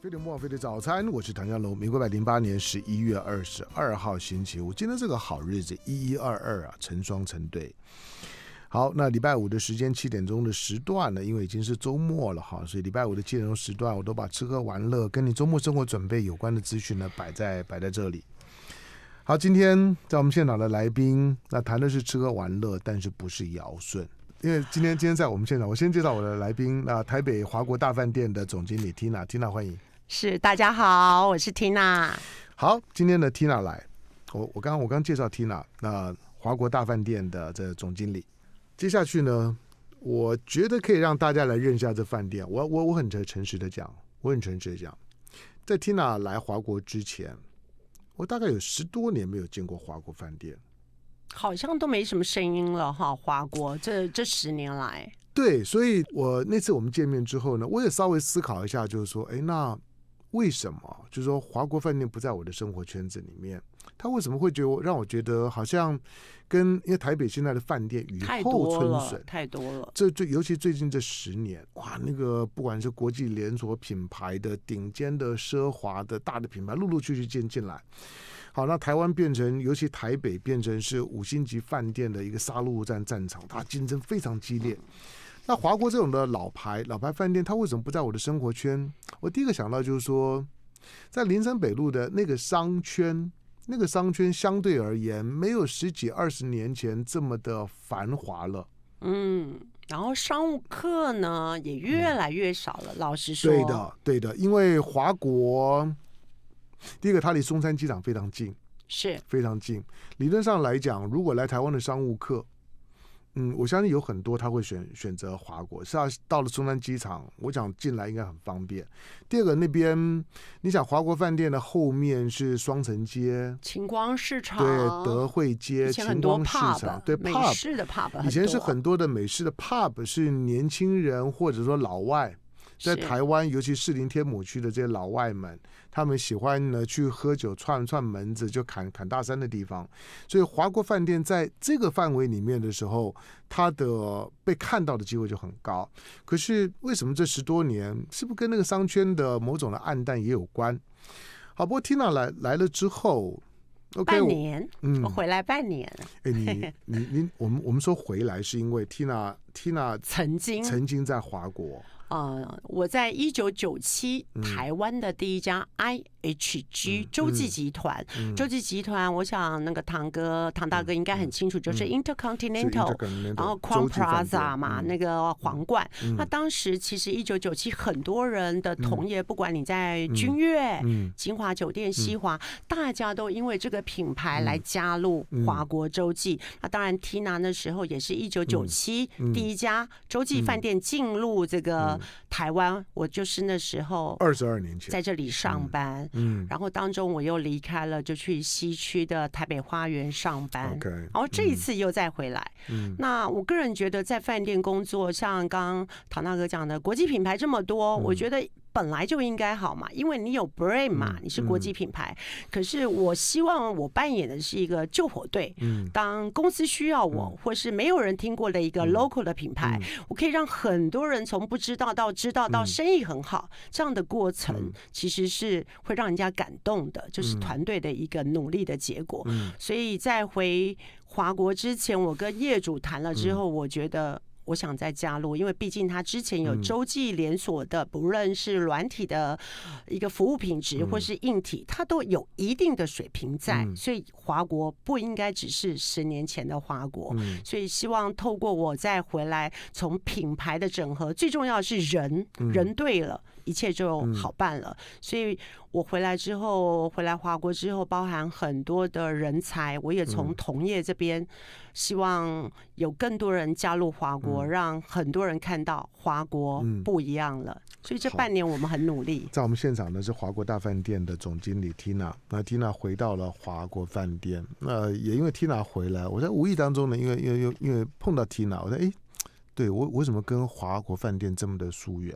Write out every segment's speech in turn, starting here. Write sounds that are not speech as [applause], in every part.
飞利莫菲的早餐，我是唐家龙。民国百零八年十一月二十二号星期五，今天这个好日子，一一二二啊，成双成对。好，那礼拜五的时间七点钟的时段呢，因为已经是周末了哈，所以礼拜五的七点钟时段，我都把吃喝玩乐跟你周末生活准备有关的资讯呢摆在摆在这里。好，今天在我们现场的来宾，那谈的是吃喝玩乐，但是不是尧舜？因为今天今天在我们现场，我先介绍我的来宾，那台北华国大饭店的总经理缇娜，缇娜欢迎。是，大家好，我是 Tina。好，今天的 Tina 来，我我刚刚我刚刚介绍 Tina，那华国大饭店的这总经理。接下去呢，我觉得可以让大家来认一下这饭店。我我我很诚诚实的讲，我很诚实的讲，在 Tina 来华国之前，我大概有十多年没有见过华国饭店，好像都没什么声音了哈。华国这这十年来，对，所以我那次我们见面之后呢，我也稍微思考一下，就是说，哎，那。为什么？就是说华国饭店不在我的生活圈子里面，他为什么会觉得让我觉得好像跟因为台北现在的饭店雨后春笋，太多了。这最尤其最近这十年，哇，那个不管是国际连锁品牌的顶尖的奢华的大的品牌，陆陆续续进进来。好，那台湾变成，尤其台北变成是五星级饭店的一个杀戮战战场，它竞争非常激烈。那华国这种的老牌老牌饭店，它为什么不在我的生活圈？我第一个想到就是说，在林森北路的那个商圈，那个商圈相对而言没有十几二十年前这么的繁华了。嗯，然后商务客呢也越来越少了。老实说，对的，对的，因为华国，第一个它离松山机场非常近，是非常近。理论上来讲，如果来台湾的商务客。嗯，我相信有很多他会选选择华国，是啊，到了松山机场，我想进来应该很方便。第二个，那边你想华国饭店的后面是双城街、晴光市场、对德惠街、晴光市场，对美式的 pub，以前是很多的美式的 pub，是年轻人或者说老外在台湾，尤其士林天母区的这些老外们。他们喜欢呢去喝酒串串门子，就砍砍大山的地方。所以华国饭店在这个范围里面的时候，它的被看到的机会就很高。可是为什么这十多年，是不是跟那个商圈的某种的暗淡也有关？好，不过 Tina 来来了之后，OK，半年，嗯，回来半年。哎，你你你，我们我们说回来是因为 Tina Tina [laughs] 曾经曾经在华国。呃，我在一九九七台湾的第一家 IHG 洲际集团，洲际集团，我想那个唐哥唐大哥应该很清楚，就是 Intercontinental，然后 c r o w n Plaza 嘛，那个皇冠。那当时其实一九九七很多人的同业，不管你在君悦、金华酒店、西华，大家都因为这个品牌来加入华国洲际。那当然，Tina 那时候也是一九九七第一家洲际饭店进入这个。台湾，我就是那时候二十二年前在这里上班，嗯，然后当中我又离开了，就去西区的台北花园上班，OK，然后这一次又再回来，嗯，那我个人觉得在饭店工作，像刚刚唐大哥讲的，国际品牌这么多，我觉得。本来就应该好嘛，因为你有 b r a n 嘛，你是国际品牌。可是我希望我扮演的是一个救火队，当公司需要我，或是没有人听过的一个 local 的品牌，我可以让很多人从不知道到知道到生意很好，这样的过程其实是会让人家感动的，就是团队的一个努力的结果。所以在回华国之前，我跟业主谈了之后，我觉得。我想再加入，因为毕竟它之前有洲际连锁的，不论是软体的一个服务品质，或是硬体，它都有一定的水平在。所以华国不应该只是十年前的华国，所以希望透过我再回来，从品牌的整合，最重要是人人对了。一切就好办了，所以我回来之后，回来华国之后，包含很多的人才，我也从同业这边希望有更多人加入华国，让很多人看到华国不一样了。所以这半年我们很努力。在我们现场呢，是华国大饭店的总经理 Tina，那 Tina 回到了华国饭店，那也因为 Tina 回来，我在无意当中呢，因为因为因为碰到 Tina，我说哎，对我为什么跟华国饭店这么的疏远？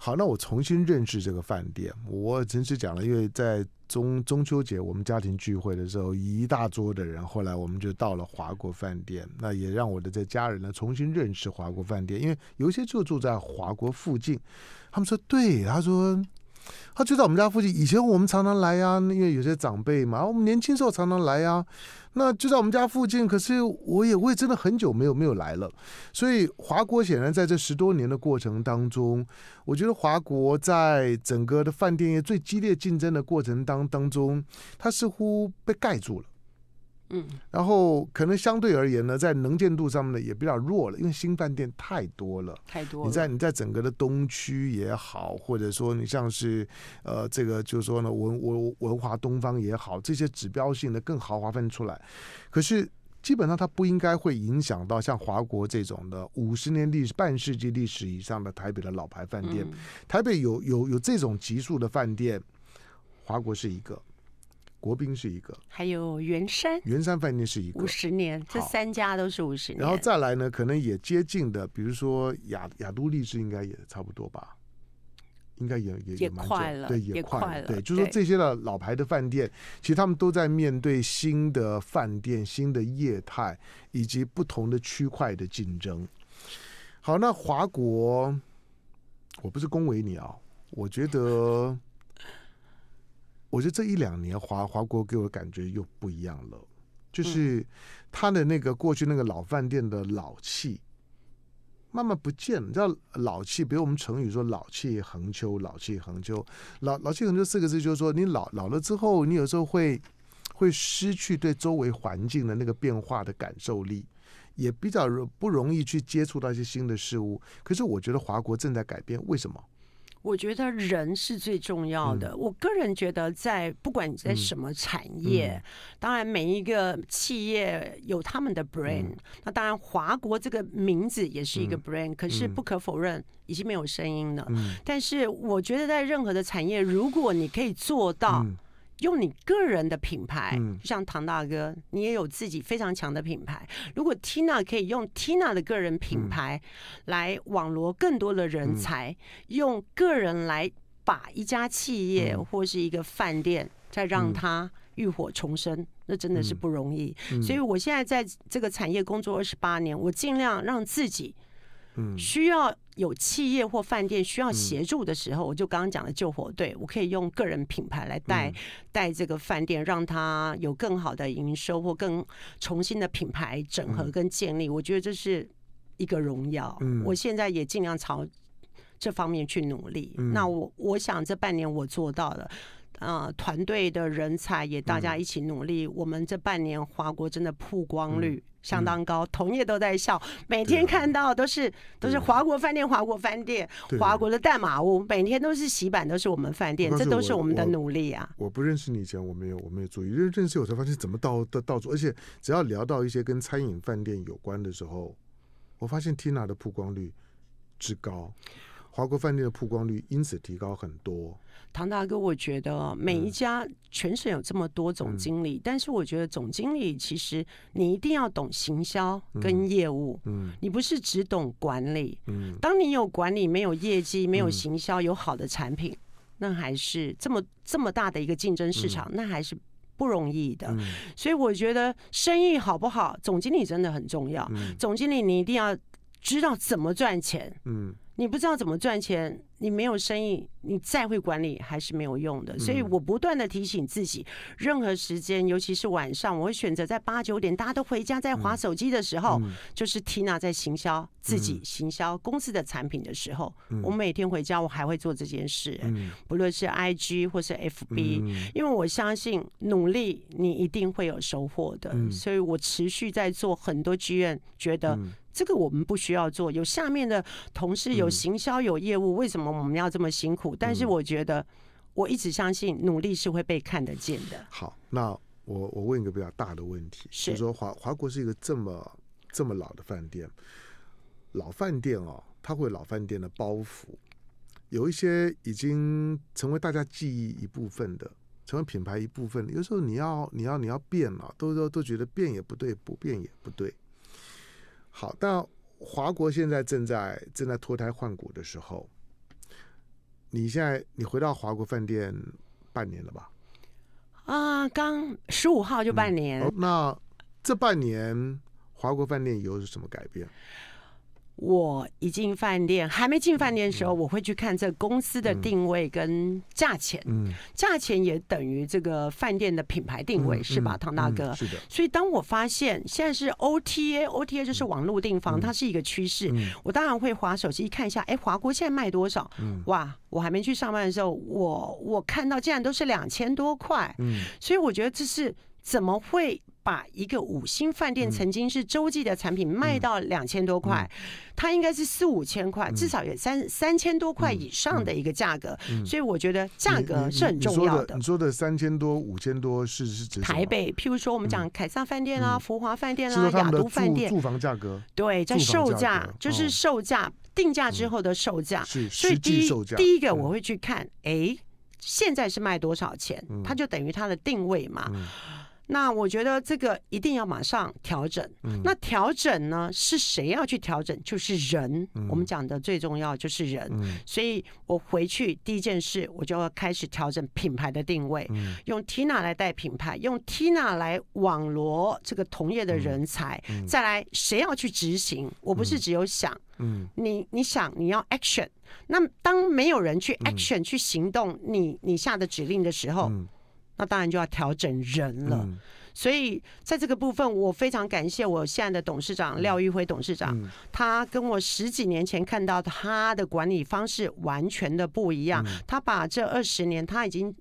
好，那我重新认识这个饭店。我真是讲了，因为在中中秋节我们家庭聚会的时候，一大桌的人，后来我们就到了华国饭店，那也让我的这家人呢重新认识华国饭店，因为有一些就住在华国附近，他们说对，他说。他就在我们家附近，以前我们常常来呀，因为有些长辈嘛，我们年轻时候常常来呀，那就在我们家附近。可是我也，我也真的很久没有没有来了。所以华国显然在这十多年的过程当中，我觉得华国在整个的饭店业最激烈竞争的过程当当中，他似乎被盖住了。嗯，然后可能相对而言呢，在能见度上面呢也比较弱了，因为新饭店太多了，太多。你在你在整个的东区也好，或者说你像是呃这个就是说呢文文文华东方也好，这些指标性的更豪华分出来。可是基本上它不应该会影响到像华国这种的五十年历史、半世纪历史以上的台北的老牌饭店。台北有有有这种极速的饭店，华国是一个。国宾是一个，还有圆山，圆山饭店是一个五十年，这三家都是五十年。然后再来呢，可能也接近的，比如说亚亚都丽士，应该也差不多吧，应该也也也快了，对，也快了。对，就说这些的老牌的饭店，其实他们都在面对新的饭店、新的业态以及不同的区块的竞争。好，那华国，我不是恭维你啊，我觉得。我觉得这一两年华华国给我的感觉又不一样了，就是他的那个过去那个老饭店的老气，慢慢不见了。你知道老气，比如我们成语说老气横秋，老气横秋，老老气横秋四个字就是说你老老了之后，你有时候会会失去对周围环境的那个变化的感受力，也比较不容易去接触到一些新的事物。可是我觉得华国正在改变，为什么？我觉得人是最重要的。我个人觉得，在不管你在什么产业，当然每一个企业有他们的 brand。那当然，华国这个名字也是一个 brand，可是不可否认，已经没有声音了。但是，我觉得在任何的产业，如果你可以做到。用你个人的品牌，就像唐大哥，你也有自己非常强的品牌。如果 Tina 可以用 Tina 的个人品牌来网罗更多的人才，用个人来把一家企业或是一个饭店再让它浴火重生，那真的是不容易。所以我现在在这个产业工作二十八年，我尽量让自己需要。有企业或饭店需要协助的时候，我就刚刚讲的救火队，我可以用个人品牌来带带这个饭店，让它有更好的营收或更重新的品牌整合跟建立。我觉得这是一个荣耀。我现在也尽量朝这方面去努力。那我我想这半年我做到了。啊！团队的人才也大家一起努力。我们这半年华国真的曝光率相当高，同业都在笑，每天看到都是都是华国饭店，华国饭店，华国的代码屋，每天都是洗版，都是我们饭店，这都是我们的努力啊！我不认识你以前，我没有我没有注意，认识我才发现怎么到到到处，而且只要聊到一些跟餐饮饭店有关的时候，我发现 Tina 的曝光率之高。华国饭店的曝光率因此提高很多。唐大哥，我觉得每一家全省有这么多总经理，但是我觉得总经理其实你一定要懂行销跟业务，嗯，你不是只懂管理。嗯，当你有管理没有业绩，没有行销有好的产品，那还是这么这么大的一个竞争市场，那还是不容易的。所以我觉得生意好不好，总经理真的很重要。总经理你一定要。知道怎么赚钱，嗯，你不知道怎么赚钱，你没有生意，你再会管理还是没有用的。所以我不断的提醒自己，任何时间，尤其是晚上，我会选择在八九点，大家都回家在划手机的时候，就是 Tina 在行销自己、行销公司的产品的时候，我每天回家我还会做这件事，不论是 IG 或是 FB，因为我相信努力你一定会有收获的，所以我持续在做很多剧院，觉得。这个我们不需要做，有下面的同事有行销有业务，为什么我们要这么辛苦？但是我觉得我一直相信努力是会被看得见的。好，那我我问一个比较大的问题，就是说华华国是一个这么这么老的饭店，老饭店哦，它会老饭店的包袱，有一些已经成为大家记忆一部分的，成为品牌一部分。有时候你要你要你要变了，都都都觉得变也不对，不变也不对。好，但华国现在正在正在脱胎换骨的时候。你现在你回到华国饭店半年了吧？啊，刚十五号就半年。那这半年华国饭店有有什么改变？我一进饭店，还没进饭店的时候，我会去看这公司的定位跟价钱，价钱也等于这个饭店的品牌定位，是吧，唐大哥？是的。所以当我发现现在是 OTA，OTA 就是网络订房，它是一个趋势。我当然会划手机看一下，哎，华国现在卖多少？嗯，哇，我还没去上班的时候，我我看到竟然都是两千多块。嗯，所以我觉得这是怎么会？把一个五星饭店曾经是洲际的产品卖到两千多块，它应该是四五千块，至少有三三千多块以上的一个价格。所以我觉得价格是很重要的。你说的三千多、五千多是是台北，譬如说我们讲凯撒饭店啊、福华饭店啊、雅都饭店，住房价格对，在售价就是售价定价之后的售价。是实际售价。第一个我会去看，哎，现在是卖多少钱？它就等于它的定位嘛。那我觉得这个一定要马上调整。那调整呢，是谁要去调整？就是人。我们讲的最重要就是人。所以我回去第一件事，我就要开始调整品牌的定位，用 Tina 来带品牌，用 Tina 来网罗这个同业的人才，再来谁要去执行？我不是只有想。嗯，你你想你要 action。那当没有人去 action 去行动，你你下的指令的时候。那当然就要调整人了，所以在这个部分，我非常感谢我现在的董事长廖玉辉董事长，他跟我十几年前看到他的管理方式完全的不一样，他把这二十年他已经。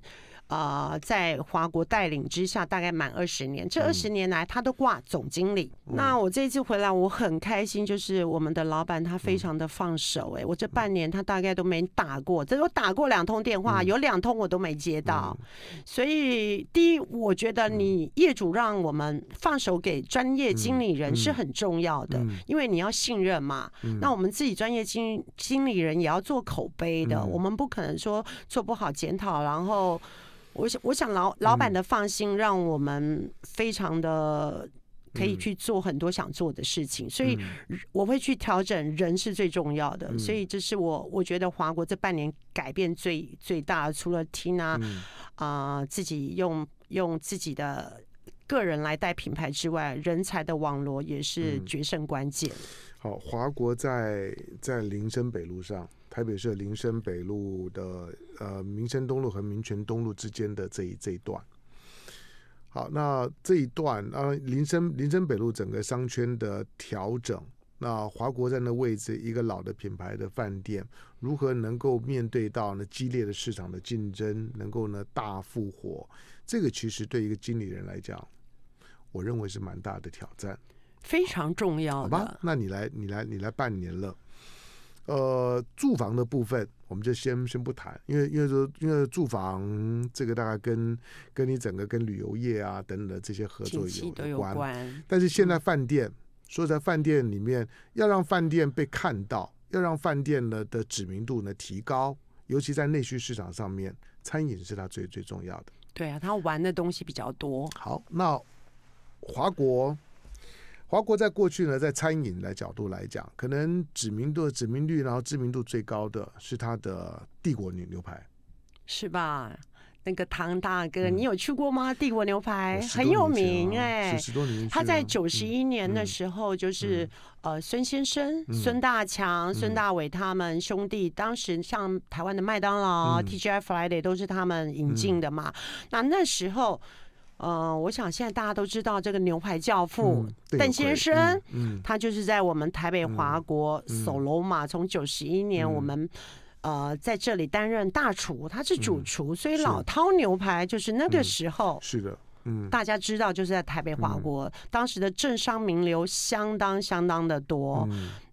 啊，在华国带领之下，大概满二十年。这二十年来，他都挂总经理。那我这次回来，我很开心，就是我们的老板他非常的放手。哎，我这半年他大概都没打过，这都打过两通电话，有两通我都没接到。所以，第一，我觉得你业主让我们放手给专业经理人是很重要的，因为你要信任嘛。那我们自己专业经经理人也要做口碑的，我们不可能说做不好检讨，然后。我想，我想老老板的放心，让我们非常的可以去做很多想做的事情。所以我会去调整人是最重要的。所以这是我我觉得华国这半年改变最最大的，除了缇啊啊自己用用自己的个人来带品牌之外，人才的网络也是决胜关键。好，华国在在林森北路上。台北市林森北路的呃民生东路和民权东路之间的这一这一段，好，那这一段啊，林森林森北路整个商圈的调整，那华国在那位置，一个老的品牌的饭店，如何能够面对到呢激烈的市场的竞争，能够呢大复活？这个其实对一个经理人来讲，我认为是蛮大的挑战，非常重要的。好吧，那你来，你来，你来半年了。呃，住房的部分我们就先先不谈，因为因为说因为住房这个大概跟跟你整个跟旅游业啊等等的这些合作有关。但是现在饭店说在饭店里面要让饭店被看到，要让饭店呢的知名度呢提高，尤其在内需市场上面，餐饮是它最最重要的。对啊，他玩的东西比较多。好，那华国。华国在过去呢，在餐饮的角度来讲，可能知名度、知名率，然后知名度最高的是他的帝国牛牛排，是吧？那个唐大哥，你有去过吗？帝国牛排很有名哎，十多年，他在九十一年的时候，就是呃，孙先生、孙大强、孙大伟他们兄弟，当时像台湾的麦当劳、TJFriday 都是他们引进的嘛，那那时候。呃，我想现在大家都知道这个牛排教父邓先生，嗯，他就是在我们台北华国首罗马，从九十一年我们呃在这里担任大厨，他是主厨，所以老饕牛排就是那个时候，是的，嗯，大家知道就是在台北华国，当时的政商名流相当相当的多。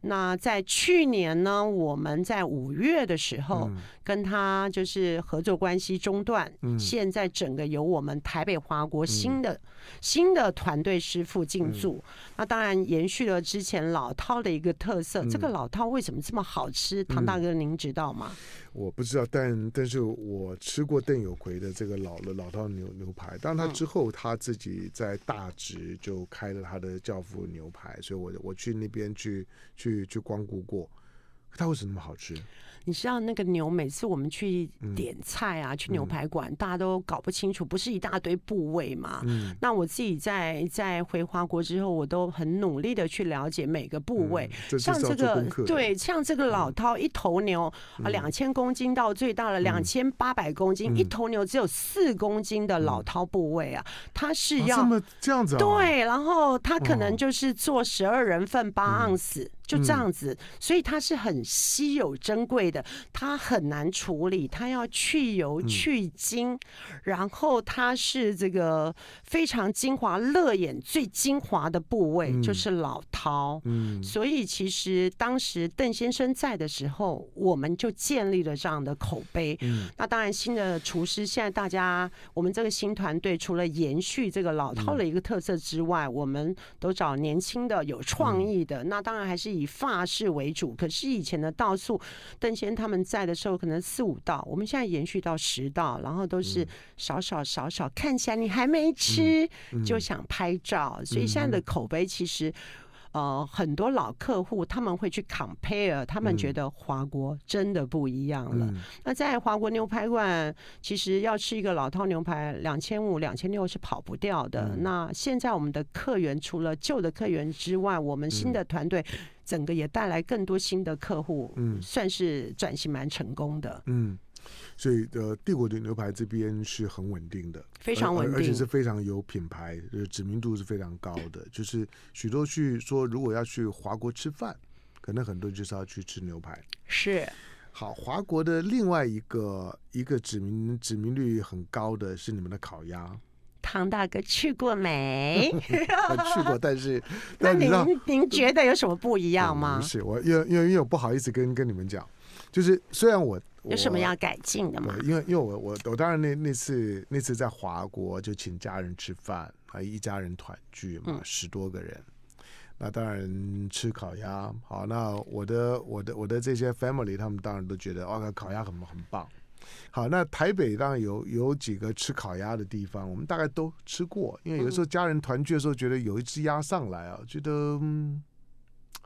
那在去年呢，我们在五月的时候跟他就是合作关系中断。嗯，现在整个由我们台北华国新的新的团队师傅进驻。那当然延续了之前老饕的一个特色。这个老饕为什么这么好吃？唐大哥您知道吗？我不知道，但但是我吃过邓有奎的这个老了老饕牛牛排。但他之后他自己在大直就开了他的教父牛排，所以我我去那边去去。去光顾过，它为什么那么好吃？你知道那个牛，每次我们去点菜啊，去牛排馆，大家都搞不清楚，不是一大堆部位嘛。那我自己在在回华国之后，我都很努力的去了解每个部位，像这个对，像这个老饕，一头牛啊，两千公斤到最大了两千八百公斤，一头牛只有四公斤的老饕部位啊，它是要这么这样子对，然后它可能就是做十二人份八盎司。就这样子，所以它是很稀有珍贵的，它很难处理，它要去油去精，然后它是这个非常精华、乐眼最精华的部位，就是老饕。嗯，所以其实当时邓先生在的时候，我们就建立了这样的口碑。嗯，那当然新的厨师现在大家，我们这个新团队除了延续这个老饕的一个特色之外，我们都找年轻的有创意的，那当然还是。以发式为主，可是以前的道数，邓先他们在的时候，可能四五道，我们现在延续到十道，然后都是少少少少，看起来你还没吃就想拍照，所以现在的口碑其实。呃，很多老客户他们会去 compare，他们觉得华国真的不一样了。那在华国牛排馆，其实要吃一个老套牛排，两千五、两千六是跑不掉的。那现在我们的客源除了旧的客源之外，我们新的团队整个也带来更多新的客户，算是转型蛮成功的。嗯。所以，呃，帝国的牛排这边是很稳定的，非常稳定，而且是非常有品牌，呃，知名度是非常高的。就是许多去说，如果要去华国吃饭，可能很多就是要去吃牛排。是。好，华国的另外一个一个指名、指名率很高的是你们的烤鸭。唐大哥去过没？[laughs] 去过，但是。[laughs] 那您您觉得有什么不一样吗？不是，我因为因为因为我不好意思跟跟你们讲。就是虽然我有什么要改进的吗？因为因为我我我当然那那次那次在华国就请家人吃饭啊一家人团聚嘛十多个人，那当然吃烤鸭好那我的我的我的这些 family 他们当然都觉得哦烤鸭很很棒好那台北当然有有几个吃烤鸭的地方我们大概都吃过因为有时候家人团聚的时候觉得有一只鸭上来啊觉得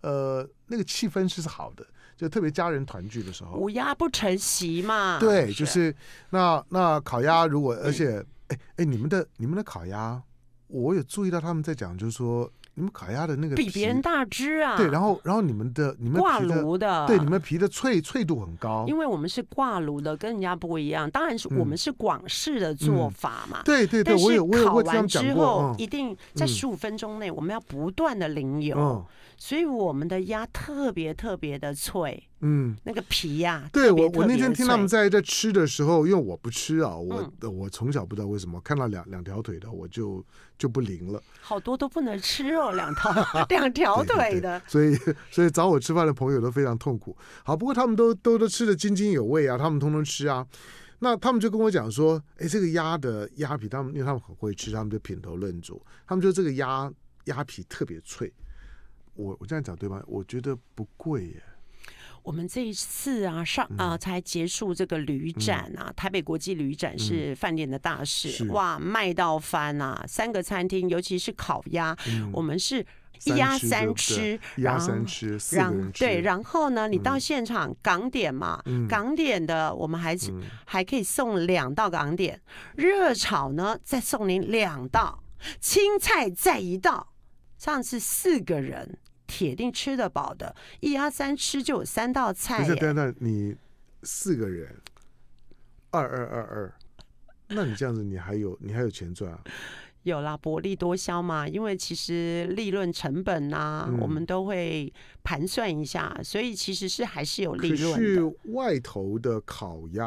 呃那个气氛是好的。就特别家人团聚的时候，五鸭不成席嘛。对，就是那那烤鸭，如果而且，哎哎，你们的你们的烤鸭，我有注意到他们在讲，就是说。你们烤鸭的那个比别人大只啊！对，然后然后你们的你们挂炉的，对，你们皮的脆脆度很高。因为我们是挂炉的，跟人家不一样。当然是我们是广式的做法嘛。对对对，但是烤完之后一定在十五分钟内，我们要不断的淋油，所以我们的鸭特别特别的脆。嗯，那个皮呀，对我我那天听他们在在吃的时候，因为我不吃啊，我我从小不知道为什么看到两两条腿的我就就不灵了，好多都不能吃肉，两 [laughs] 两条腿的，[laughs] 所以所以找我吃饭的朋友都非常痛苦。好，不过他们都都都吃的津津有味啊，他们通通吃啊。那他们就跟我讲说，哎，这个鸭的鸭皮，他们因为他们很会吃，他们就品头论足，他们就这个鸭鸭皮特别脆。我我这样讲对吗？我觉得不贵耶。我们这一次啊，上啊才结束这个旅展啊，台北国际旅展是饭店的大事哇，卖到翻啊，三个餐厅，尤其是烤鸭，我们是一鸭三吃，鸭三吃，然后对，然后呢，你到现场港点嘛，港点的我们还还可以送两道港点，热炒呢再送您两道，青菜再一道，上次四个人。铁定吃得饱的，一鸭三吃就有三道菜。不是丹丹，你四个人，二二二二，那你这样子，你还有你还有钱赚啊？有啦，薄利多销嘛，因为其实利润成本啊，我们都会盘算一下，所以其实是还是有利润的。去外头的烤鸭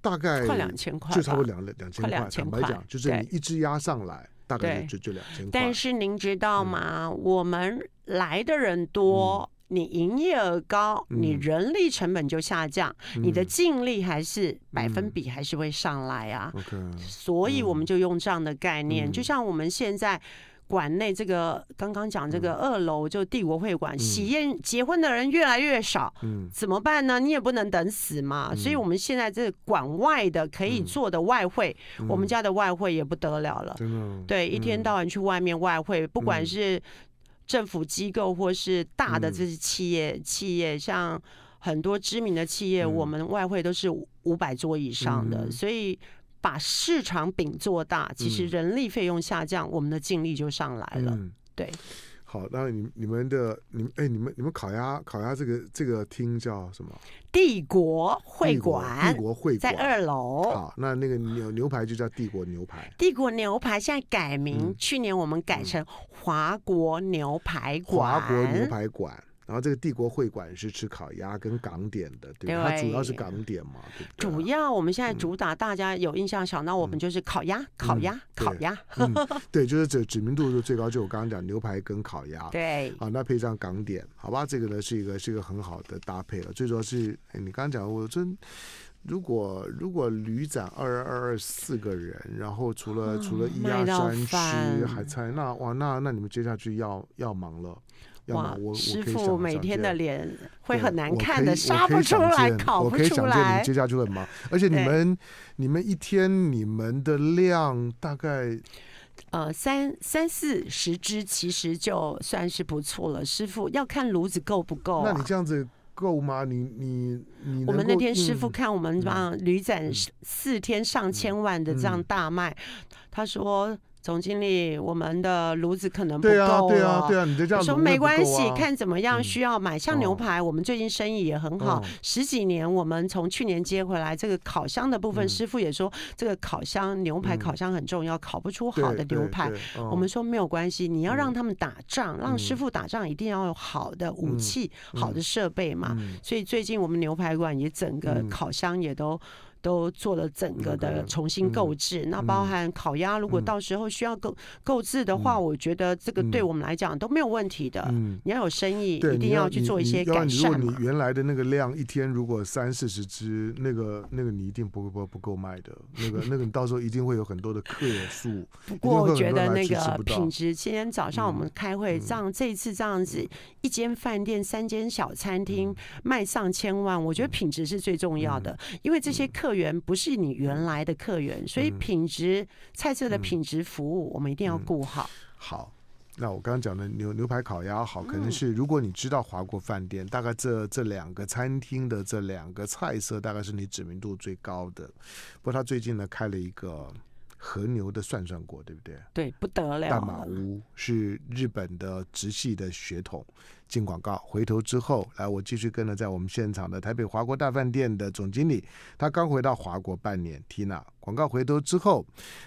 大概快两千块，就差不多两两千块，两千块。坦白讲，就是你一只鸭上来大概就就两千块。但是您知道吗？我们来的人多，你营业额高，你人力成本就下降，你的净利还是百分比还是会上来啊。所以我们就用这样的概念，就像我们现在馆内这个刚刚讲这个二楼就帝国会馆喜宴结婚的人越来越少，怎么办呢？你也不能等死嘛。所以我们现在这馆外的可以做的外汇，我们家的外汇也不得了了。对，一天到晚去外面外汇，不管是。政府机构或是大的这些企业，企业像很多知名的企业，我们外汇都是五百桌以上的，所以把市场饼做大，其实人力费用下降，我们的净利就上来了。对。好，那你你们的你们哎，你们你们烤鸭烤鸭这个这个厅叫什么？帝国会馆，帝国会馆在二楼。好，那那个牛牛排就叫帝国牛排。帝国牛排现在改名，去年我们改成华国牛排馆。华国牛排馆。然后这个帝国会馆是吃烤鸭跟港点的，对它主要是港点嘛，对不对？主要我们现在主打，大家有印象想到我们就是烤鸭，烤鸭，烤鸭，对，[laughs] 就是指指名度就最高。就我刚刚讲牛排跟烤鸭，对。好，那配上港点，好吧，这个呢是一个是一个很好的搭配了。最主要是你刚刚讲，我真如果如果旅长二二二四个人，然后除了除了一二三区海菜，那哇，那那你们接下去要要忙了。哇！师傅每天的脸会很难看的，杀不出来，烤不出来。接下去很忙。而且你们，你们一天你们的量大概呃三三四十只，其实就算是不错了。师傅要看炉子够不够。那你这样子够吗？你你你？我们那天师傅看我们帮旅展四天上千万的这样大卖，他说。总经理，我们的炉子可能不够。对啊，对啊，对啊，你就这样说没关系，看怎么样需要买。像牛排，我们最近生意也很好。十几年，我们从去年接回来这个烤箱的部分，师傅也说这个烤箱牛排烤箱很重要，烤不出好的牛排。我们说没有关系，你要让他们打仗，让师傅打仗一定要有好的武器、好的设备嘛。所以最近我们牛排馆也整个烤箱也都。都做了整个的重新购置，那包含烤鸭，如果到时候需要购购置的话，我觉得这个对我们来讲都没有问题的。嗯，你要有生意，一定要去做一些改善你如果你原来的那个量一天如果三四十只，那个那个你一定不不不够卖的。那个那个你到时候一定会有很多的客人数。[laughs] 不过我觉得那个品质，今天早上我们开会，这样这一次这样子，一间饭店、三间小餐厅卖上千万，我觉得品质是最重要的，因为这些客。源不是你原来的客源，所以品质菜色的品质服务，我们一定要顾好。好，那我刚刚讲的牛牛排烤鸭好，可能是如果你知道华国饭店，大概这这两个餐厅的这两个菜色，大概是你知名度最高的。不过他最近呢开了一个。和牛的算算过，对不对？对，不得了。大马屋是日本的直系的血统。进广告回头之后，来，我继续跟了在我们现场的台北华国大饭店的总经理，他刚回到华国半年。缇娜，广告回头之后，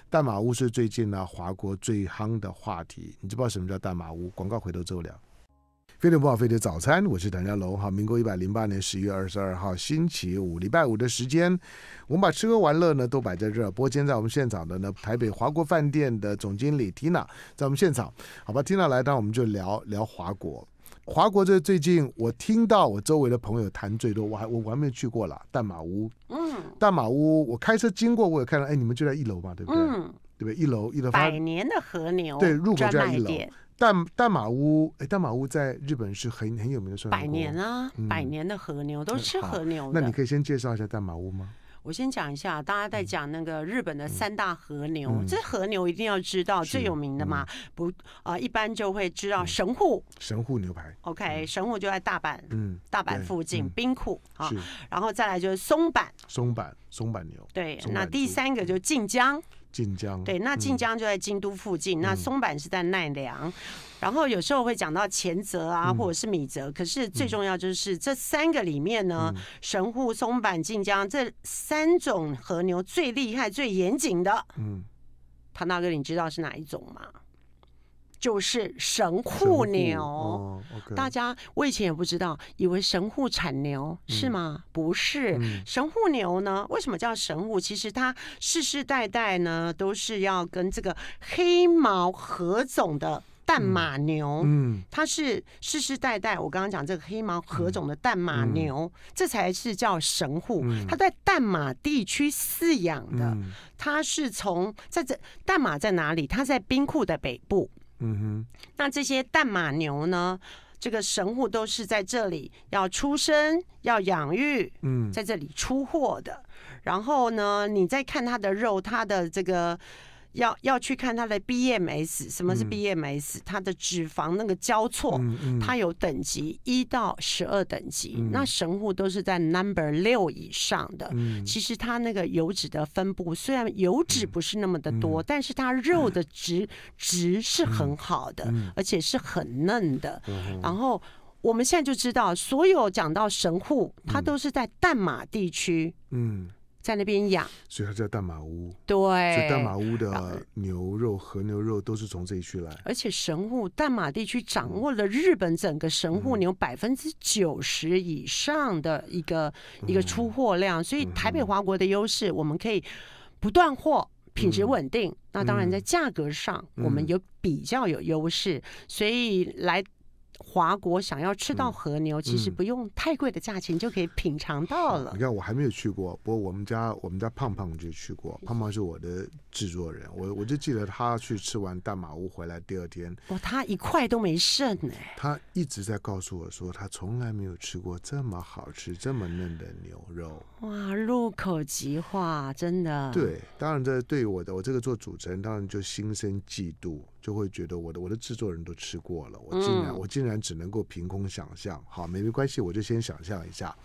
大马屋是最近呢华国最夯的话题。你知不知道什么叫大马屋？广告回头之后聊。飞碟不好，飞碟早餐，我是谭家楼哈。民国一百零八年十一月二十二号，星期五，礼拜五的时间，我们把吃喝玩乐呢都摆在这儿。播间在我们现场的呢，台北华国饭店的总经理缇娜在我们现场，好吧，缇娜来，那我们就聊聊华国。华国这最近我听到我周围的朋友谈最多，我还我还没去过了。大马屋，嗯，大马屋，我开车经过，我也看到，哎，你们就在一楼嘛，对不对？嗯，对不对？一楼，一楼，百年的和牛，对，入口就在一楼。大大马屋，哎，大马屋在日本是很很有名的，算百年啊，百年的和牛，都是吃和牛。那你可以先介绍一下大马屋吗？我先讲一下，大家在讲那个日本的三大和牛，这和牛一定要知道最有名的嘛，不啊，一般就会知道神户，神户牛排，OK，神户就在大阪，嗯，大阪附近，冰库啊，然后再来就是松板，松板松板牛，对，那第三个就是静江。晋江对，那晋江就在京都附近，那松坂是在奈良，然后有时候会讲到前泽啊，或者是米泽，可是最重要就是这三个里面呢，神户、松坂、晋江这三种和牛最厉害、最严谨的，嗯，唐大哥，你知道是哪一种吗？就是神户牛，大家我以前也不知道，以为神户产牛是吗？不是，神户牛呢？为什么叫神户？其实它世世代代呢都是要跟这个黑毛合种的淡马牛，嗯，它是世世代代，我刚刚讲这个黑毛合种的淡马牛，这才是叫神户。它在淡马地区饲养的，它是从在这淡马在哪里？它在冰库的北部。嗯哼，那这些蛋马牛呢？这个神户都是在这里要出生、要养育，嗯，在这里出货的。然后呢，你再看它的肉，它的这个。要要去看它的 BMS，什么是 BMS？它的脂肪那个交错，它有等级一到十二等级。那神户都是在 number 六以上的，其实它那个油脂的分布虽然油脂不是那么的多，但是它肉的质质是很好的，而且是很嫩的。然后我们现在就知道，所有讲到神户，它都是在淡马地区。嗯。在那边养，所以它叫大马屋。对，所以马屋的牛肉和牛肉都是从这一区来。而且神户大马地区掌握了日本整个神户牛百分之九十以上的一个一个出货量，所以台北华国的优势，我们可以不断货，品质稳定。那当然在价格上，我们有比较有优势，所以来。华国想要吃到和牛，其实不用太贵的价钱就可以品尝到了。你看我还没有去过，不过我们家我们家胖胖就去过，胖胖是我的制作人，我我就记得他去吃完大马屋回来第二天，哇，他一块都没剩呢。他一直在告诉我说，他从来没有吃过这么好吃、这么嫩的牛肉。哇，入口即化，真的。对，当然这对于我的我这个做主持人，当然就心生嫉妒。就会觉得我的我的制作人都吃过了，我竟然我竟然只能够凭空想象，好，没没关系，我就先想象一下。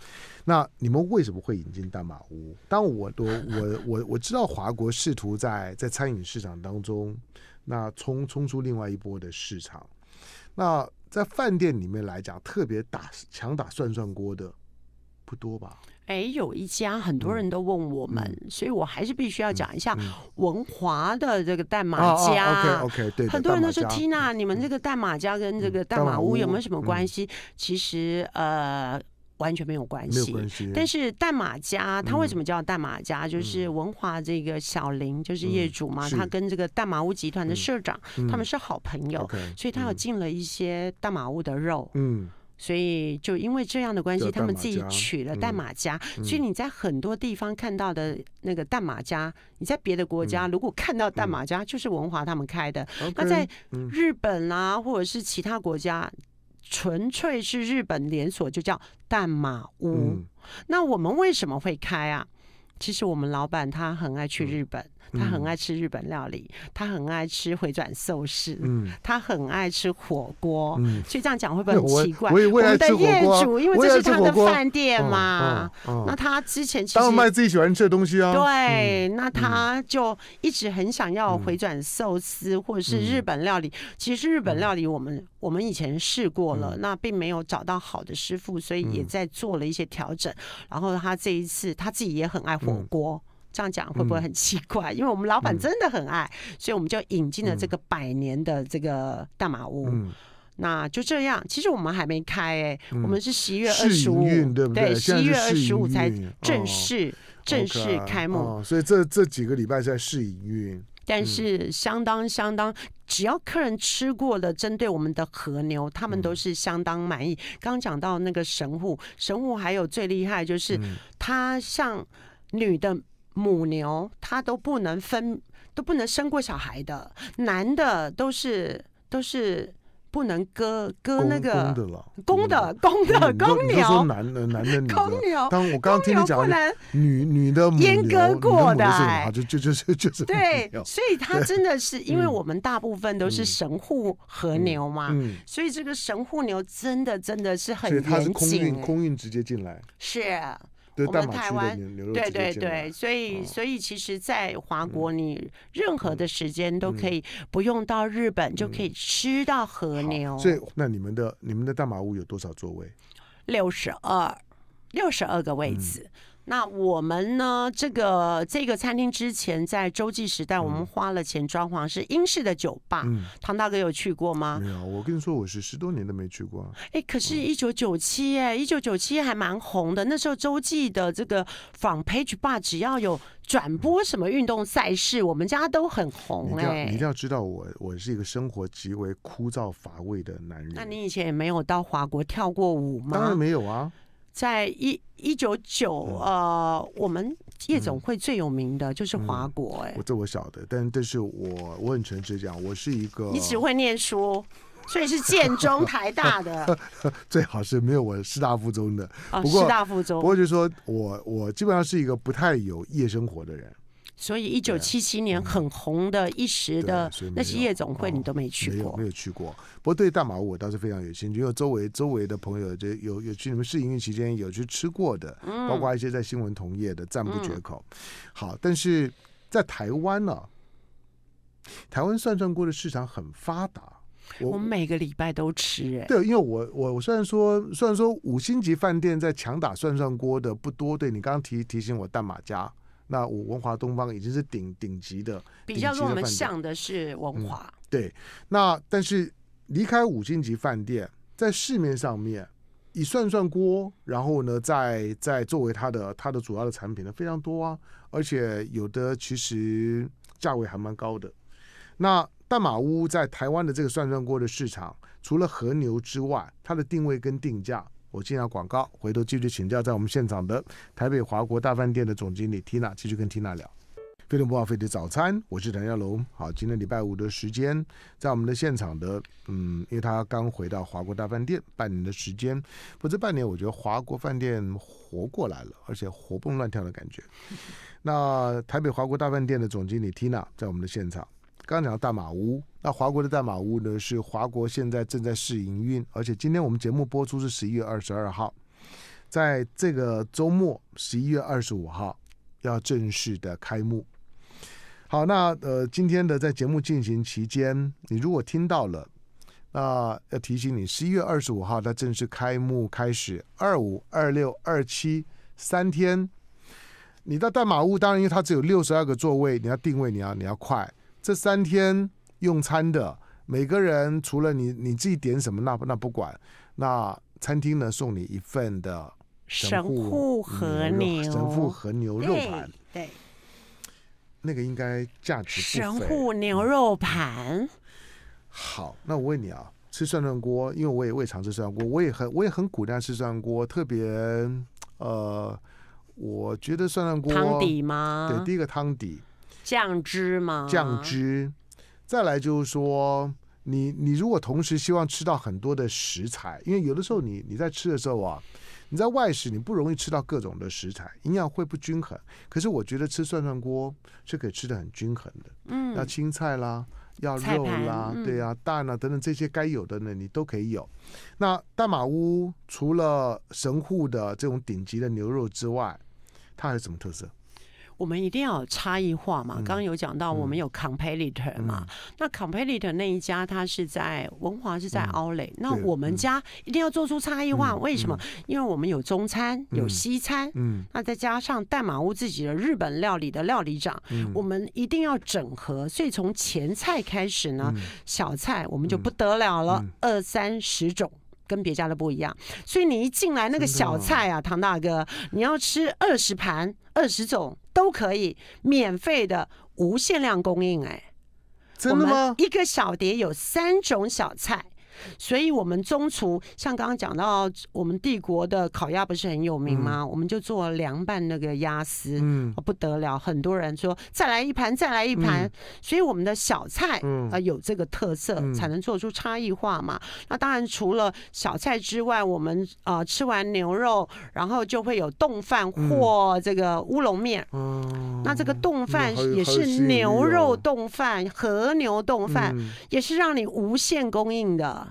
那你们为什么会引进大马屋？当我的我我我知道华国试图在在餐饮市场当中，那冲冲出另外一波的市场。那在饭店里面来讲，特别打强打涮涮锅的不多吧？哎，有一家很多人都问我们，所以我还是必须要讲一下文华的这个代码家。OK OK，对。很多人都说，缇娜，你们这个代码家跟这个代马屋有没有什么关系？其实呃完全没有关系。关系。但是代马家他为什么叫代马家？就是文华这个小林就是业主嘛，他跟这个代马屋集团的社长他们是好朋友，所以他有进了一些代马屋的肉。嗯。所以，就因为这样的关系，他们自己取了“淡马家”。所以你在很多地方看到的那个“淡马家”，你在别的国家如果看到“淡马家”，就是文华他们开的。那在日本啊，或者是其他国家，纯粹是日本连锁，就叫“淡马屋”。那我们为什么会开啊？其实我们老板他很爱去日本。他很爱吃日本料理，他很爱吃回转寿司，嗯，他很爱吃火锅，所以这样讲会不会很奇怪？我们的业主，因为这是他的饭店嘛，那他之前其实卖自己喜欢吃的东西啊。对，那他就一直很想要回转寿司或者是日本料理。其实日本料理我们我们以前试过了，那并没有找到好的师傅，所以也在做了一些调整。然后他这一次他自己也很爱火锅。这样讲会不会很奇怪？[laughs] 因为我们老板真的很爱，所以我们就引进了这个百年的这个大马屋。那就这样，其实我们还没开哎，我们是十一月二十五，对不对？十一月二十五才正式正式开幕，所以这这几个礼拜在试营运。但是相当相当，只要客人吃过的，针对我们的和牛，他们都是相当满意。刚刚讲到那个神户，神户还有最厉害就是，他像女的。母牛它都不能分，都不能生过小孩的，男的都是都是不能割割那个公的了，公的公的公牛，男的男的女的，公牛，我刚刚听么讲？男女女的阉割过的，就就就是就是对，所以他真的是，因为我们大部分都是神户和牛嘛，所以这个神户牛真的真的是很，很，以空运空运直接进来是。我们台湾对对对，所以所以其实，在华国，你任何的时间都可以不用到日本，就可以吃到和牛。所以，那你们的你们的大马屋有多少座位？六十二，六十二个位置。那我们呢？这个这个餐厅之前在洲际时代，我们花了钱装潢，是英式的酒吧。唐大哥有去过吗？没有，我跟你说，我是十多年都没去过。哎，可是一九九七，哎一九九七还蛮红的。那时候洲际的这个仿 Page Bar，只要有转播什么运动赛事，我们家都很红。哎，你一定要知道，我我是一个生活极为枯燥乏味的男人。那你以前也没有到华国跳过舞吗？当然没有啊。在一一九九，呃，我们夜总会最有名的就是华国，哎，我这我晓得，但但是我我很诚实讲，我是一个你只会念书，所以是建中 [laughs] 台大的，[laughs] 最好是没有我师大附中的，不过师大附中，不就是说我我基本上是一个不太有夜生活的人。所以一九七七年很红的一时的那些夜总会，你都没去过？没有去过。不过对大马屋我倒是非常有兴趣，因为周围周围的朋友就有有去你们试营业期间有去吃过的，包括一些在新闻同业的赞不绝口。好，但是在台湾呢，台湾涮涮锅的市场很发达。我我每个礼拜都吃哎。对，因为我我我虽然说虽然说五星级饭店在强打涮涮锅的不多，对你刚刚提提醒我大马家。那我文华东方已经是顶顶级的，比较跟我们像的是文华。对，那但是离开五星级饭店，在市面上面，以涮涮锅，然后呢，再再作为它的它的主要的产品呢，非常多啊，而且有的其实价位还蛮高的。那大马屋在台湾的这个涮涮锅的市场，除了和牛之外，它的定位跟定价。我进下广告，回头继续请教在我们现场的台北华国大饭店的总经理缇娜，继续跟缇娜聊。飞龙不好费的早餐，我是谭耀龙。好，今天礼拜五的时间，在我们的现场的，嗯，因为他刚回到华国大饭店半年的时间，不，这半年我觉得华国饭店活过来了，而且活蹦乱跳的感觉。那台北华国大饭店的总经理缇娜在我们的现场。刚刚讲到大马屋，那华国的大马屋呢是华国现在正在试营运，而且今天我们节目播出是十一月二十二号，在这个周末十一月二十五号要正式的开幕。好，那呃，今天的在节目进行期间，你如果听到了，那要提醒你，十一月二十五号它正式开幕开始，二五二六二七三天，你到大马屋，当然因为它只有六十二个座位，你要定位，你要你要快。这三天用餐的每个人，除了你你自己点什么，那那不管，那餐厅呢送你一份的神户和牛，神户和牛肉盘，对，那个应该价值不神户牛肉盘，好，那我问你啊，吃涮涮锅，因为我也未尝吃涮涮锅，我也很我也很鼓励吃涮涮锅，特别呃，我觉得涮涮锅汤底吗？对，第一个汤底。酱汁吗？酱汁，再来就是说，你你如果同时希望吃到很多的食材，因为有的时候你你在吃的时候啊，你在外食你不容易吃到各种的食材，营养会不均衡。可是我觉得吃涮涮锅是可以吃的很均衡的，嗯，要青菜啦，要肉啦，对啊，蛋啊等等这些该有的呢你都可以有。那大马屋除了神户的这种顶级的牛肉之外，它还有什么特色？我们一定要有差异化嘛，刚刚有讲到我们有 competitor 嘛，那 competitor 那一家他是在文华是在奥莱，那我们家一定要做出差异化，为什么？因为我们有中餐，有西餐，嗯，那再加上代码屋自己的日本料理的料理长，我们一定要整合，所以从前菜开始呢，小菜我们就不得了了，二三十种跟别家的不一样，所以你一进来那个小菜啊，唐大哥，你要吃二十盘二十种。都可以，免费的，无限量供应，哎，真的吗？一个小碟有三种小菜。所以，我们中厨像刚刚讲到，我们帝国的烤鸭不是很有名吗？我们就做凉拌那个鸭丝，嗯，不得了，很多人说再来一盘，再来一盘。所以我们的小菜，嗯，啊，有这个特色才能做出差异化嘛。那当然，除了小菜之外，我们啊吃完牛肉，然后就会有冻饭或这个乌龙面。哦，那这个冻饭也是牛肉冻饭，和牛冻饭也是让你无限供应的。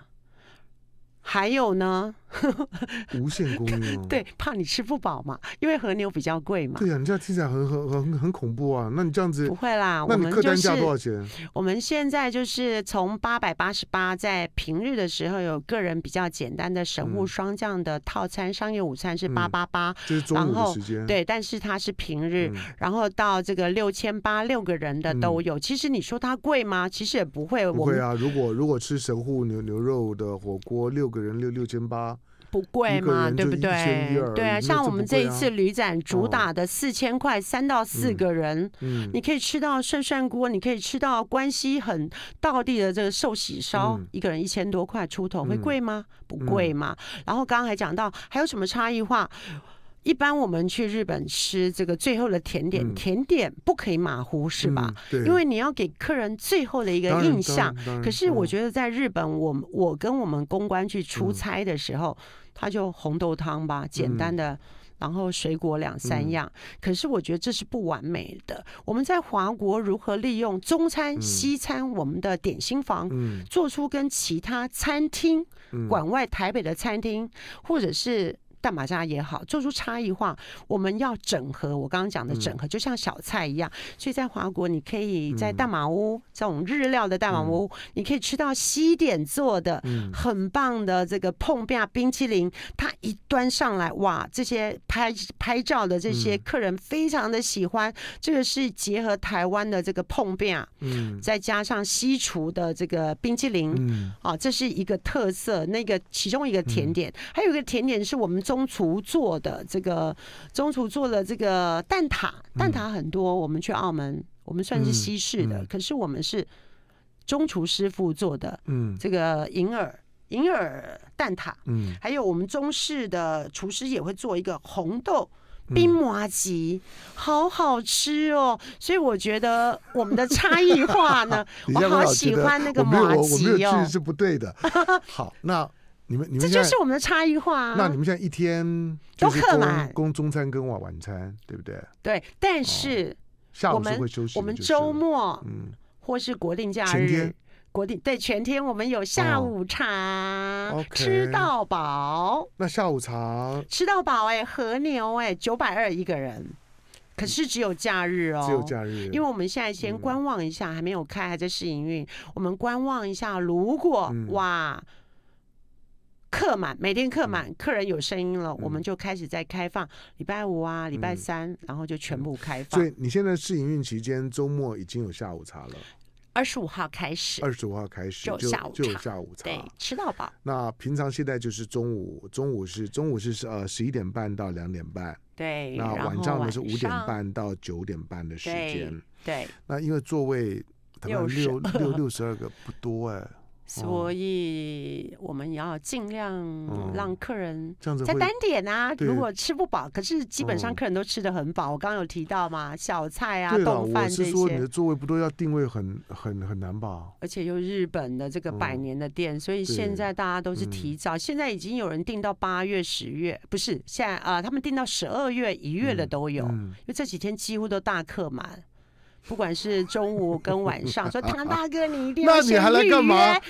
还有呢。[laughs] 无限供应啊，对，怕你吃不饱嘛，因为和牛比较贵嘛。对呀，你这样听起来很很很很恐怖啊！那你这样子不会啦。那客单价多少钱？我们现在就是从八百八十八，在平日的时候有个人比较简单的神户双酱的套餐，商业午餐是八八八。这是中午时间。对，但是它是平日，然后到这个六千八六个人的都有。其实你说它贵吗？其实也不会，不会啊。如果如果吃神户牛牛肉的火锅，六个人六六千八。不贵嘛，对不对？对啊，像我们这一次旅展主打的四千块，三到四个人，嗯，你可以吃到涮涮锅，你可以吃到关西很道地的这个寿喜烧，一个人一千多块出头，会贵吗？不贵嘛。然后刚刚还讲到还有什么差异化，一般我们去日本吃这个最后的甜点，甜点不可以马虎，是吧？对。因为你要给客人最后的一个印象。可是我觉得在日本，我我跟我们公关去出差的时候。他就红豆汤吧，简单的，然后水果两三样。可是我觉得这是不完美的。我们在华国如何利用中餐、西餐，我们的点心房，嗯，做出跟其他餐厅、馆外台北的餐厅或者是。大马家也好，做出差异化，我们要整合。我刚刚讲的整合，就像小菜一样。所以在华国，你可以在大马屋，在我们日料的大马屋，你可以吃到西点做的很棒的这个碰冰冰淇淋。它一端上来，哇，这些拍拍照的这些客人非常的喜欢。这个是结合台湾的这个碰冰啊，再加上西厨的这个冰淇淋嗯，啊，这是一个特色。那个其中一个甜点，还有一个甜点是我们做。中厨做的这个，中厨做的这个蛋挞，蛋挞很多。我们去澳门，我们算是西式的，可是我们是中厨师傅做的。嗯，这个银耳银耳蛋挞，嗯，还有我们中式的厨师也会做一个红豆冰麻吉，好好吃哦。所以我觉得我们的差异化呢，[laughs] 我好喜欢那个麻吉。我没有我没有去是不对的。[laughs] 好，那。你们这就是我们的差异化。那你们现在一天都客满，供中餐跟晚晚餐，对不对？对，但是下午是会休息。我们周末，嗯，或是国定假日、国定对全天，我们有下午茶，吃到饱。那下午茶吃到饱，哎，和牛，哎，九百二一个人，可是只有假日哦，只有假日，因为我们现在先观望一下，还没有开，还在试营运，我们观望一下，如果哇。客满，每天客满，客人有声音了，我们就开始在开放。礼拜五啊，礼拜三，然后就全部开放。所以你现在试营运期间，周末已经有下午茶了。二十五号开始，二十五号开始就下午茶，对，吃到饱。那平常现在就是中午，中午是中午是呃十一点半到两点半，对。那晚上呢是五点半到九点半的时间，对。那因为座位，六六六六十二个不多哎。所以我们也要尽量让客人在单点啊。如果吃不饱，可是基本上客人都吃的很饱。我刚刚有提到嘛，小菜啊、东饭这些。我是说，你的座位不都要定位很很很难吧？而且又日本的这个百年的店，所以现在大家都是提早。现在已经有人订到八月、十月，不是现在啊，他们订到十二月、一月的都有，因为这几天几乎都大客满。不管是中午跟晚上，[laughs] 说唐大哥，你一定要先预约，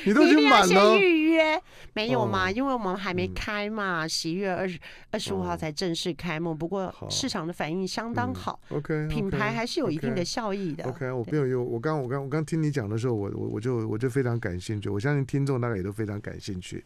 一定要先预约，没有嘛？因为我们还没开嘛，十一月二十二十五号才正式开幕。不过市场的反应相当好，OK，品牌还是有一定的效益的。OK，我朋有，我刚，我刚，我刚听你讲的时候，我我我就我就非常感兴趣。我相信听众大概也都非常感兴趣。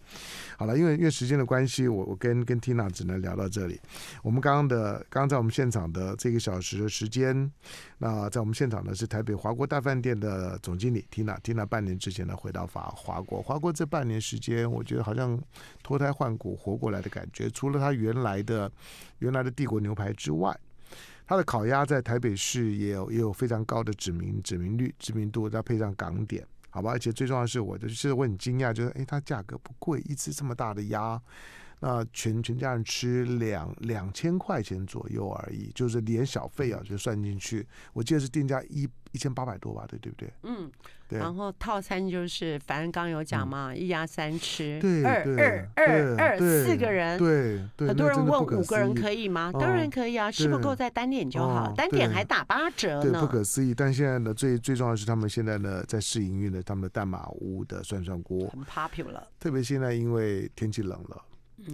好了，因为因为时间的关系，我我跟跟 Tina 只能聊到这里。我们刚刚的，刚刚在我们现场的这个小时的时间，那在我们现场。讲的是台北华国大饭店的总经理 Tina，Tina 半年之前呢回到法华国，华国这半年时间，我觉得好像脱胎换骨活过来的感觉。除了他原来的原来的帝国牛排之外，他的烤鸭在台北市也有也有非常高的指名指名率、知名度，再配上港点，好吧。而且最重要的是，我就是我很惊讶，就是哎，它价格不贵，一只这么大的鸭。那全全家人吃两两千块钱左右而已，就是连小费啊就算进去。我记得是定价一一千八百多吧，对对不对？嗯。然后套餐就是，反正刚有讲嘛，一压三吃，二二二二四个人。对。很多人问五个人可以吗？当然可以啊，不够再单点就好，单点还打八折呢。不可思议。但现在呢，最最重要是，他们现在呢在试营运的他们的淡马屋的涮涮锅很 popular。特别现在因为天气冷了。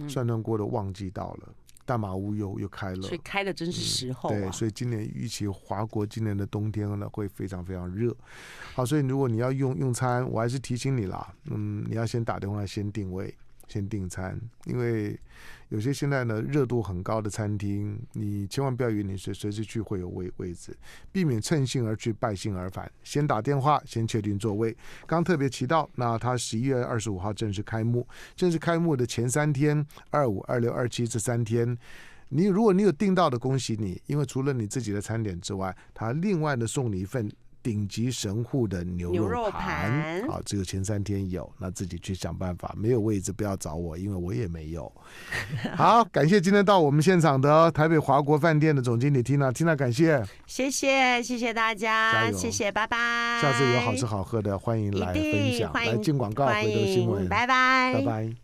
涮涮锅的旺季到了，大马乌又又开了，所以开的真是时候。对，所以今年预期华国今年的冬天呢会非常非常热。好，所以如果你要用用餐，我还是提醒你啦，嗯，你要先打电话，先定位，先订餐，因为。有些现在呢热度很高的餐厅，你千万不要以为你随随时去会有位位置，避免乘兴而去败兴而返。先打电话，先确定座位。刚特别提到，那它十一月二十五号正式开幕，正式开幕的前三天，二五、二六、二七这三天，你如果你有订到的，恭喜你，因为除了你自己的餐点之外，他另外的送你一份。顶级神户的牛肉盘，好，只有前三天有，那自己去想办法，没有位置不要找我，因为我也没有。[laughs] 好，感谢今天到我们现场的台北华国饭店的总经理 Tina，Tina 感谢，谢谢，谢谢大家，谢谢，拜拜。下次有好吃好喝的，欢迎来分享，来进广告，新闻，拜拜，拜拜。